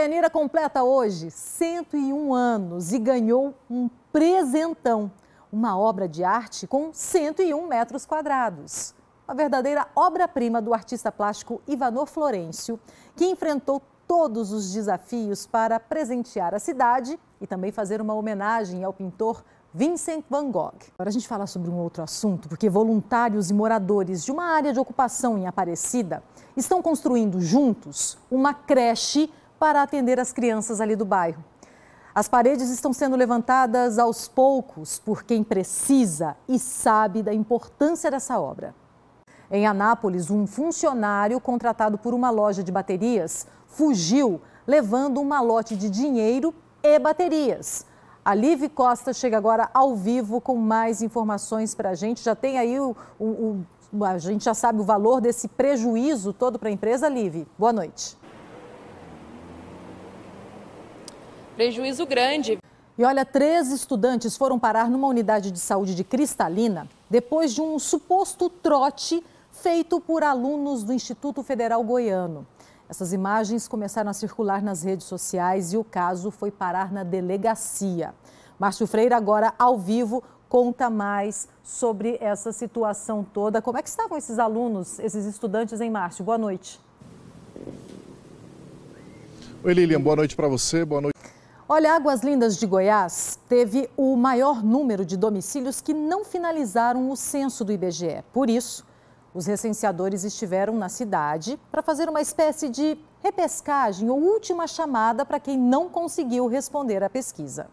Yanira completa hoje 101 anos e ganhou um presentão, uma obra de arte com 101 metros quadrados. Uma verdadeira obra-prima do artista plástico Ivanor Florencio, que enfrentou todos os desafios para presentear a cidade e também fazer uma homenagem ao pintor Vincent Van Gogh. Agora a gente fala sobre um outro assunto, porque voluntários e moradores de uma área de ocupação em Aparecida estão construindo juntos uma creche para atender as crianças ali do bairro. As paredes estão sendo levantadas aos poucos por quem precisa e sabe da importância dessa obra. Em Anápolis, um funcionário contratado por uma loja de baterias fugiu levando um malote de dinheiro e baterias. A Live Costa chega agora ao vivo com mais informações para a gente. Já tem aí o, o, o, a gente já sabe o valor desse prejuízo todo para a empresa, Live. Boa noite. prejuízo grande. E olha, três estudantes foram parar numa unidade de saúde de Cristalina depois de um suposto trote feito por alunos do Instituto Federal Goiano. Essas imagens começaram a circular nas redes sociais e o caso foi parar na delegacia. Márcio Freire, agora ao vivo, conta mais sobre essa situação toda. Como é que estavam esses alunos, esses estudantes em Márcio? Boa noite. Oi, Lilian, boa noite para você, boa noite. Olha, Águas Lindas de Goiás teve o maior número de domicílios que não finalizaram o censo do IBGE. Por isso, os recenseadores estiveram na cidade para fazer uma espécie de repescagem ou última chamada para quem não conseguiu responder à pesquisa.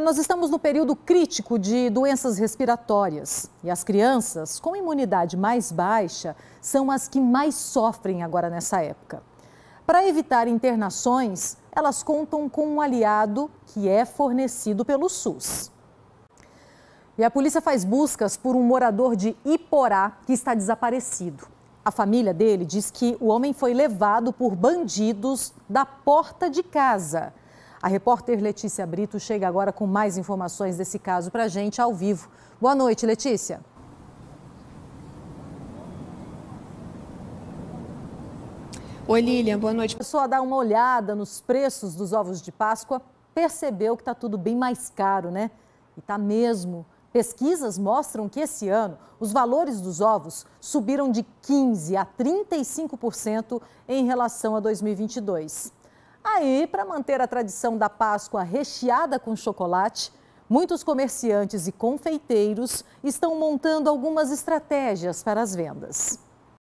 Nós estamos no período crítico de doenças respiratórias e as crianças com imunidade mais baixa são as que mais sofrem agora nessa época. Para evitar internações, elas contam com um aliado que é fornecido pelo SUS. E a polícia faz buscas por um morador de Iporá que está desaparecido. A família dele diz que o homem foi levado por bandidos da porta de casa. A repórter Letícia Brito chega agora com mais informações desse caso para a gente ao vivo. Boa noite, Letícia. Oi, Lilian, boa noite. Começou a dar uma olhada nos preços dos ovos de Páscoa, percebeu que está tudo bem mais caro, né? E tá mesmo. Pesquisas mostram que esse ano os valores dos ovos subiram de 15 a 35% em relação a 2022. Aí, para manter a tradição da Páscoa recheada com chocolate, muitos comerciantes e confeiteiros estão montando algumas estratégias para as vendas.